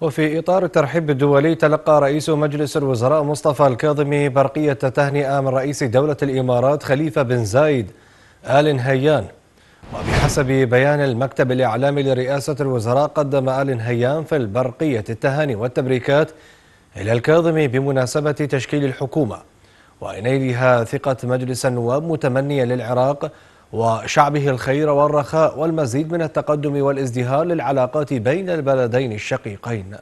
وفي إطار الترحيب الدولي تلقى رئيس مجلس الوزراء مصطفى الكاظمي برقية تهنئة من رئيس دولة الإمارات خليفة بن زايد آل هيان وبحسب بيان المكتب الإعلامي لرئاسة الوزراء قدم آل هيان في البرقية التهاني والتبريكات إلى الكاظمي بمناسبة تشكيل الحكومة ونيلها ثقة مجلس النواب متمنيا للعراق وشعبه الخير والرخاء والمزيد من التقدم والازدهار للعلاقات بين البلدين الشقيقين